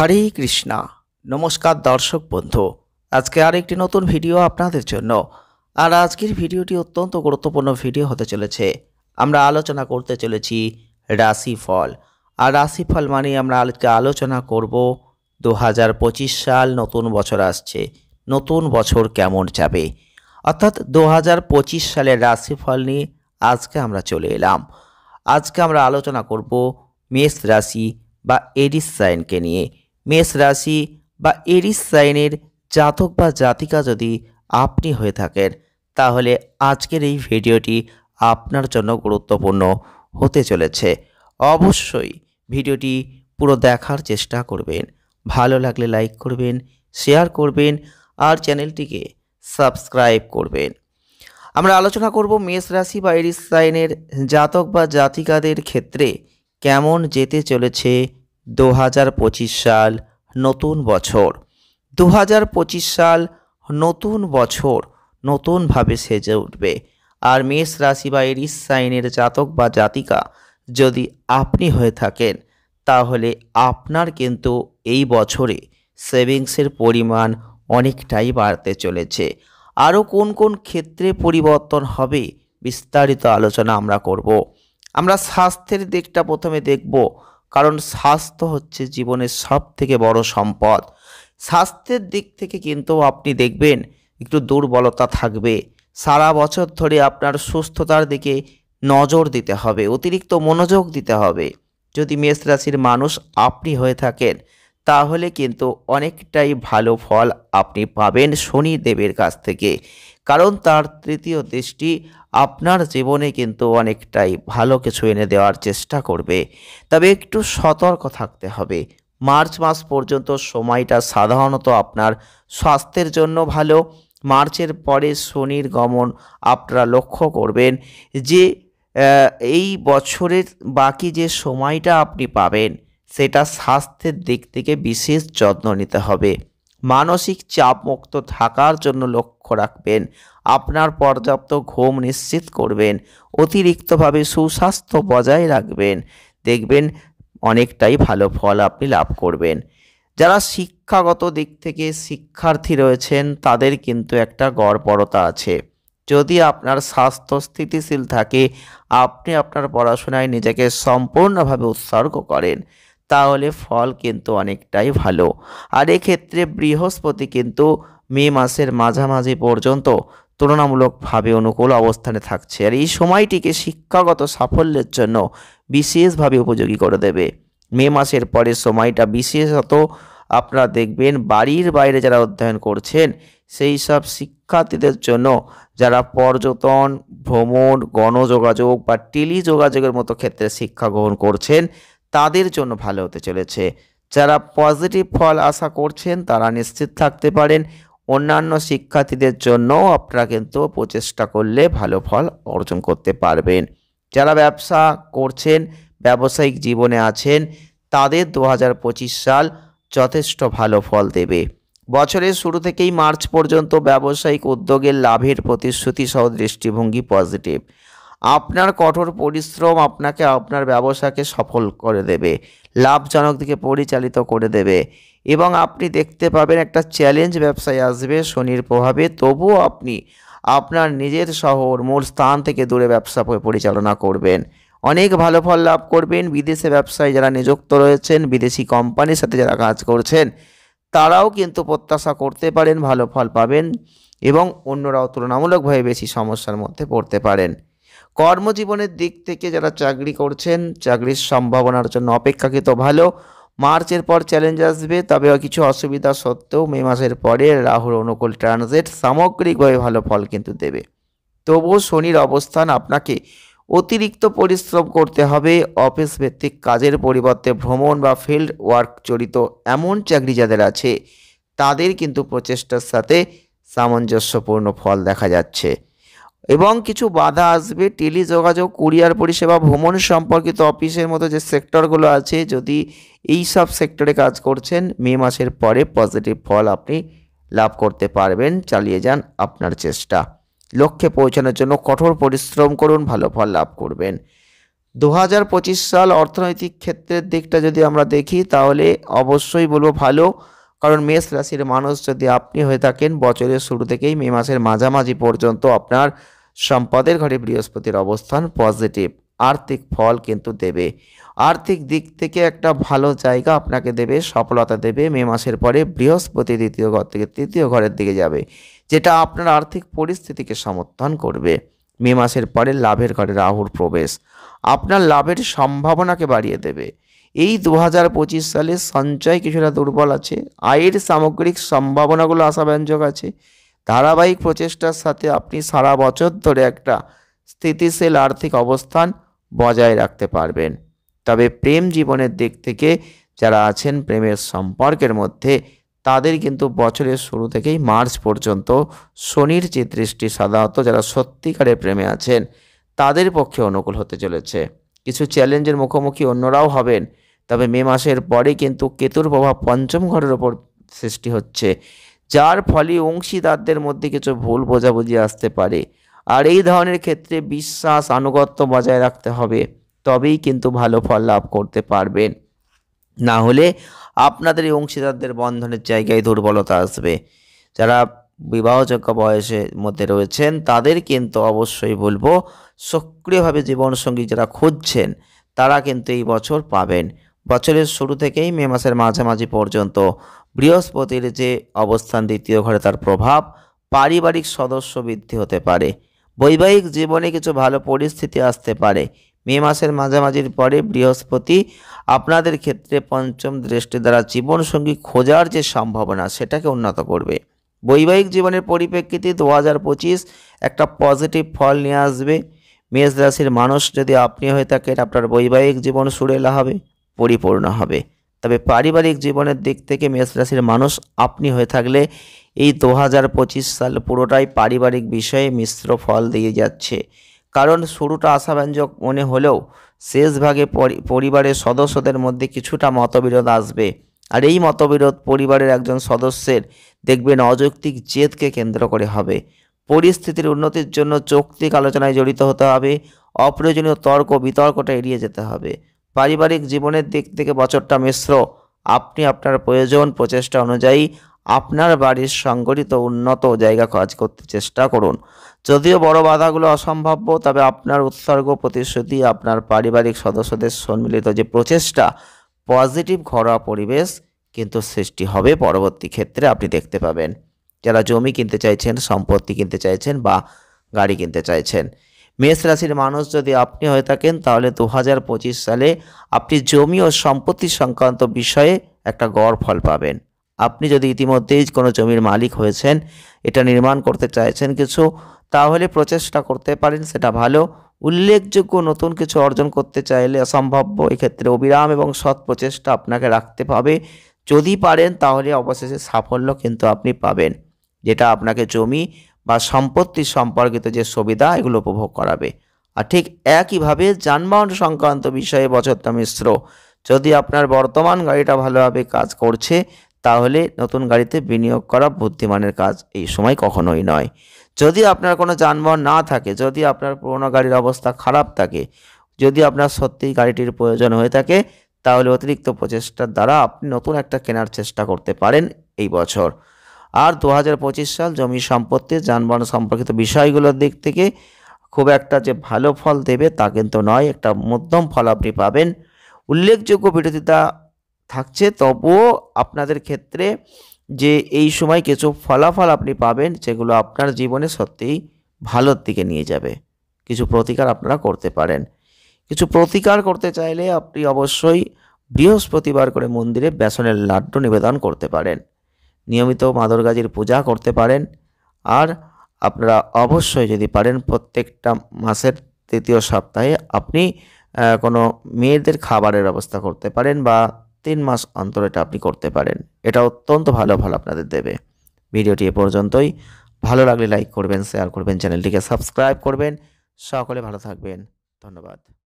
হরে কৃষ্ণা নমস্কার দর্শক বন্ধু আজকে আর একটি নতুন ভিডিও আপনাদের জন্য আর আজকের ভিডিওটি অত্যন্ত গুরুত্বপূর্ণ ভিডিও হতে চলেছে আমরা আলোচনা করতে চলেছি রাশিফল আর রাশিফল মানে আমরা আজকে আলোচনা করব দু সাল নতুন বছর আসছে নতুন বছর কেমন যাবে অর্থাৎ দু হাজার সালের রাশিফল নিয়ে আজকে আমরা চলে এলাম আজকে আমরা আলোচনা করব মেষ রাশি বা এডিস সাইনকে নিয়ে মেষ রাশি বা এরিস সাইনের জাতক বা জাতিকা যদি আপনি হয়ে থাকেন তাহলে আজকের এই ভিডিওটি আপনার জন্য গুরুত্বপূর্ণ হতে চলেছে অবশ্যই ভিডিওটি পুরো দেখার চেষ্টা করবেন ভালো লাগলে লাইক করবেন শেয়ার করবেন আর চ্যানেলটিকে সাবস্ক্রাইব করবেন আমরা আলোচনা করব মেষ রাশি বা এরিস সাইনের জাতক বা জাতিকাদের ক্ষেত্রে কেমন যেতে চলেছে দু সাল নতুন বছর দু হাজার সাল নতুন বছর নতুনভাবে সেজে উঠবে আর মেষ রাশি বা এরিস সাইনের জাতক বা জাতিকা যদি আপনি হয়ে থাকেন তাহলে আপনার কিন্তু এই বছরে সেভিংসের পরিমাণ অনেকটাই বাড়তে চলেছে আরও কোন কোন ক্ষেত্রে পরিবর্তন হবে বিস্তারিত আলোচনা আমরা করব আমরা স্বাস্থ্যের দিকটা প্রথমে দেখব কারণ স্বাস্থ্য হচ্ছে জীবনের সব থেকে বড় সম্পদ স্বাস্থ্যের দিক থেকে কিন্তু আপনি দেখবেন একটু দুর্বলতা থাকবে সারা বছর ধরে আপনার সুস্থতার দিকে নজর দিতে হবে অতিরিক্ত মনোযোগ দিতে হবে যদি মেষ রাশির মানুষ আপনি হয়ে থাকেন তাহলে কিন্তু অনেকটাই ভালো ফল আপনি পাবেন শনি দেবের কাছ থেকে কারণ তার তৃতীয় দৃষ্টি আপনার জীবনে কিন্তু অনেকটাই ভালো কিছু এনে দেওয়ার চেষ্টা করবে তবে একটু সতর্ক থাকতে হবে মার্চ মাস পর্যন্ত সময়টা সাধারণত আপনার স্বাস্থ্যের জন্য ভালো মার্চের পরে শনির গমন আপনারা লক্ষ্য করবেন যে এই বছরের বাকি যে সময়টা আপনি পাবেন সেটা স্বাস্থ্যের দিক থেকে বিশেষ যত্ন নিতে হবে মানসিক চাপমুক্ত থাকার জন্য লক্ষ্য রাখবেন আপনার পর্যাপ্ত ঘুম নিশ্চিত করবেন অতিরিক্তভাবে সুস্বাস্থ্য বজায় রাখবেন দেখবেন অনেকটাই ভালো ফল আপনি লাভ করবেন যারা শিক্ষাগত দিক থেকে শিক্ষার্থী রয়েছেন তাদের কিন্তু একটা গড়পরতা আছে যদি আপনার স্বাস্থ্য স্থিতিশীল থাকে আপনি আপনার পড়াশোনায় নিজেকে সম্পূর্ণভাবে উৎসর্গ করেন তাহলে ফল কিন্তু অনেকটাই ভালো আর এক্ষেত্রে বৃহস্পতি কিন্তু মে মাসের মাঝামাঝি পর্যন্ত তুলনামূলকভাবে অনুকূল অবস্থানে থাকছে আর এই সময়টিকে শিক্ষাগত সাফল্যের জন্য বিশেষভাবে উপযোগী করে দেবে মে মাসের পরে সময়টা বিশেষত আপনারা দেখবেন বাড়ির বাইরে যারা অধ্যয়ন করছেন সেই সব শিক্ষার্থীদের জন্য যারা পর্যটন ভ্রমণ গণযোগাযোগ বা টেলি যোগাযোগের মতো ক্ষেত্রে শিক্ষা গ্রহণ করছেন তাদের জন্য ভালো হতে চলেছে যারা পজিটিভ ফল আশা করছেন তারা নিশ্চিত থাকতে পারেন অন্যান্য শিক্ষার্থীদের জন্য আপনারা কিন্তু প্রচেষ্টা করলে ভালো ফল অর্জন করতে পারবেন যারা ব্যবসা করছেন ব্যবসায়িক জীবনে আছেন তাদের দু সাল যথেষ্ট ভালো ফল দেবে বছরের শুরু থেকেই মার্চ পর্যন্ত ব্যবসায়িক উদ্যোগের লাভের প্রতিশ্রুতি সহ দৃষ্টিভঙ্গি পজিটিভ আপনার কঠোর পরিশ্রম আপনাকে আপনার ব্যবসাকে সফল করে দেবে লাভজনক দিকে পরিচালিত করে দেবে এবং আপনি দেখতে পাবেন একটা চ্যালেঞ্জ ব্যবসায় আসবে শনির প্রভাবে তবুও আপনি আপনার নিজের শহর মূল স্থান থেকে দূরে ব্যবসা পরিচালনা করবেন অনেক ভালো ফল লাভ করবেন বিদেশে ব্যবসায় যারা নিযুক্ত রয়েছেন বিদেশি কোম্পানির সাথে যারা কাজ করছেন তারাও কিন্তু প্রত্যাশা করতে পারেন ভালো ফল পাবেন এবং অন্যরাও তুলনামূলকভাবে বেশি সমস্যার মধ্যে পড়তে পারেন কর্মজীবনের দিক থেকে যারা চাকরি করছেন চাকরির সম্ভাবনার জন্য অপেক্ষাকৃত ভালো মার্চের পর চ্যালেঞ্জ আসবে তবে কিছু অসুবিধা সত্ত্বেও মে মাসের পরে রাহুর অনুকূল ট্রানজিট সামগ্রিকভাবে ভালো ফল কিন্তু দেবে তবুও শনির অবস্থান আপনাকে অতিরিক্ত পরিশ্রম করতে হবে অফিস ভিত্তিক কাজের পরিবর্তে ভ্রমণ বা ফিল্ড ওয়ার্ক জড়িত এমন চাকরি যাদের আছে তাদের কিন্তু প্রচেষ্টার সাথে সামঞ্জস্যপূর্ণ ফল দেখা যাচ্ছে এবং কিছু বাধা আসবে টেলি যোগাযোগ কুরিয়ার পরিষেবা ভ্রমণ সম্পর্কিত অফিসের মতো যে সেক্টরগুলো আছে যদি এই সব সেক্টরে কাজ করছেন মে মাসের পরে পজিটিভ ফল আপনি লাভ করতে পারবেন চালিয়ে যান আপনার চেষ্টা লক্ষ্যে পৌঁছানোর জন্য কঠোর পরিশ্রম করুন ভালো ফল লাভ করবেন দু হাজার পঁচিশ সাল অর্থনৈতিক ক্ষেত্রের দিকটা যদি আমরা দেখি তাহলে অবশ্যই বলবো ভালো কারণ মেষ রাশির মানুষ যদি আপনি হয়ে থাকেন বছরের শুরু থেকেই মে মাসের মাঝামাঝি পর্যন্ত আপনার সম্পদের ঘরে বৃহস্পতির অবস্থান পজিটিভ আর্থিক ফল কিন্তু দেবে আর্থিক দিক থেকে একটা ভালো জায়গা আপনাকে দেবে সফলতা দেবে মে মাসের পরে বৃহস্পতি দ্বিতীয় ঘর থেকে তৃতীয় ঘরের দিকে যাবে যেটা আপনার আর্থিক পরিস্থিতিকে সমর্থন করবে মে মাসের পরে লাভের ঘরে রাহুর প্রবেশ আপনার লাভের সম্ভাবনাকে বাড়িয়ে দেবে এই দু হাজার পঁচিশ সালে সঞ্চয় কিছুটা দুর্বল আছে আয়ের সামগ্রিক সম্ভাবনাগুলো আশাব্যঞ্জক আছে ধারাবাহিক প্রচেষ্টার সাথে আপনি সারা বছর ধরে একটা স্থিতিশীল আর্থিক অবস্থান বজায় রাখতে পারবেন তবে প্রেম জীবনের দিক থেকে যারা আছেন প্রেমের সম্পর্কের মধ্যে তাদের কিন্তু বছরের শুরু থেকেই মার্চ পর্যন্ত শনির যে দৃষ্টি সাধারণত যারা সত্যিকারে প্রেমে আছেন তাদের পক্ষে অনুকূল হতে চলেছে কিছু চ্যালেঞ্জের মুখোমুখি অন্যরাও হবেন তবে মে মাসের পরে কিন্তু কেতুর প্রভাব পঞ্চম ঘরের ওপর সৃষ্টি হচ্ছে যার ফলে অংশীদারদের মধ্যে কিছু ভুল বোঝাবুঝি আসতে পারে আর এই ধরনের ক্ষেত্রে বিশ্বাস আনুগত্য বজায় রাখতে হবে তবেই কিন্তু ভালো ফল লাভ করতে পারবেন না হলে আপনাদের এই অংশীদারদের বন্ধনের জায়গায় দুর্বলতা আসবে যারা বিবাহযোগ্য বয়সের মধ্যে রয়েছেন তাদের কিন্তু অবশ্যই বলবো সক্রিয়ভাবে জীবনসঙ্গী যারা খুঁজছেন তারা কিন্তু এই বছর পাবেন বছরের শুরু থেকেই মে মাসের মাঝামাঝি পর্যন্ত বৃহস্পতির যে অবস্থান দ্বিতীয় ঘরে তার প্রভাব পারিবারিক সদস্য বৃদ্ধি হতে পারে বৈবাহিক জীবনে কিছু ভালো পরিস্থিতি আসতে পারে মে মাসের মাঝামাঝির পরে বৃহস্পতি আপনাদের ক্ষেত্রে পঞ্চম দৃষ্টি দ্বারা জীবনসঙ্গী খোঁজার যে সম্ভাবনা সেটাকে উন্নত করবে বৈবাহিক জীবনের পরিপ্রেক্ষিতে দু হাজার পঁচিশ একটা পজিটিভ ফল নিয়ে আসবে মেষ রাশির মানুষ যদি আপনি হয়ে থাকেন আপনার বৈবাহিক জীবন সুরেলা হবে পরিপূর্ণ হবে তবে পারিবারিক জীবনের দিক থেকে মেষ রাশির মানুষ আপনি হয়ে থাকলে এই দু সাল পুরোটাই পারিবারিক বিষয়ে মিশ্র ফল দিয়ে যাচ্ছে কারণ শুরুটা আশাব্যঞ্জক মনে হলেও শেষ ভাগে পরিবারের সদস্যদের মধ্যে কিছুটা মতবিরোধ আসবে আর এই মতবিরোধ পরিবারের একজন সদস্যের দেখবেন অযৌক্তিক জেদকে কেন্দ্র করে হবে পরিস্থিতির উন্নতির জন্য চৌক্তিক আলোচনায় জড়িত হতে হবে অপ্রয়োজনীয় তর্ক বিতর্কটা এড়িয়ে যেতে হবে পারিবারিক জীবনের দিক থেকে বছরটা মিশ্র আপনি আপনার প্রয়োজন প্রচেষ্টা অনুযায়ী আপনার বাড়ির সংগঠিত উন্নত জায়গা কাজ করতে চেষ্টা করুন যদিও বড় বাধাগুলো অসম্ভাব্য তবে আপনার উৎসর্গ প্রতিশ্রুতি আপনার পারিবারিক সদস্যদের সম্মিলিত যে প্রচেষ্টা পজিটিভ ঘরোয়া পরিবেশ কিন্তু সৃষ্টি হবে পরবর্তী ক্ষেত্রে আপনি দেখতে পাবেন যারা জমি কিনতে চাইছেন সম্পত্তি কিনতে চাইছেন বা গাড়ি কিনতে চাইছেন মেষ রাশির মানুষ যদি আপনি হয়ে থাকেন তাহলে দু সালে আপনি জমি ও সম্পত্তি সংক্রান্ত বিষয়ে একটা গড় ফল পাবেন আপনি যদি ইতিমধ্যেই কোনো জমির মালিক হয়েছেন এটা নির্মাণ করতে চাইছেন কিছু তাহলে প্রচেষ্টা করতে পারেন সেটা ভালো উল্লেখযোগ্য নতুন কিছু অর্জন করতে চাইলে অসম্ভাব্য এক্ষেত্রে অবিরাম এবং সৎ প্রচেষ্টা আপনাকে রাখতে হবে যদি পারেন তাহলে অবশেষে সাফল্য কিন্তু আপনি পাবেন যেটা আপনাকে জমি বা সম্পত্তি সম্পর্কিত যে সুবিধা এগুলো উপভোগ করাবে আর ঠিক একইভাবে যানবাহন সংক্রান্ত বিষয়ে বছরটা মিশ্র যদি আপনার বর্তমান গাড়িটা ভালোভাবে কাজ করছে তাহলে নতুন গাড়িতে বিনিয়োগ করা বুদ্ধিমানের কাজ এই সময় কখনোই নয় যদি আপনার কোনো যানবাহন না থাকে যদি আপনার পুরোনো গাড়ির অবস্থা খারাপ থাকে যদি আপনার সত্যিই গাড়িটির প্রয়োজন হয়ে থাকে তাহলে অতিরিক্ত প্রচেষ্টার দ্বারা আপনি নতুন একটা কেনার চেষ্টা করতে পারেন এই বছর আর দু সাল জমি সম্পত্তি যানবাহন সম্পর্কিত বিষয়গুলোর দিক থেকে খুব একটা যে ভালো ফল দেবে তা কিন্তু নয় একটা মধ্যম ফল আপনি পাবেন উল্লেখযোগ্য বিরোধিতা থাকছে তবুও আপনাদের ক্ষেত্রে যে এই সময় কিছু ফলাফল আপনি পাবেন যেগুলো আপনার জীবনে সত্যিই ভালোর দিকে নিয়ে যাবে কিছু প্রতিকার আপনারা করতে পারেন কিছু প্রতিকার করতে চাইলে আপনি অবশ্যই বৃহস্পতিবার করে মন্দিরে বেসনের লাড্ডু নিবেদন করতে পারেন নিয়মিত মাদর গাজির পূজা করতে পারেন আর আপনারা অবশ্যই যদি পারেন প্রত্যেকটা মাসের তৃতীয় সপ্তাহে আপনি কোনো মেয়েদের খাবারের ব্যবস্থা করতে পারেন বা তিন মাস অন্তর এটা আপনি করতে পারেন এটা অত্যন্ত ভালো ফল আপনাদের দেবে ভিডিওটি এ পর্যন্তই ভালো লাগলে লাইক করবেন শেয়ার করবেন চ্যানেলটিকে সাবস্ক্রাইব করবেন সকলে ভালো থাকবেন ধন্যবাদ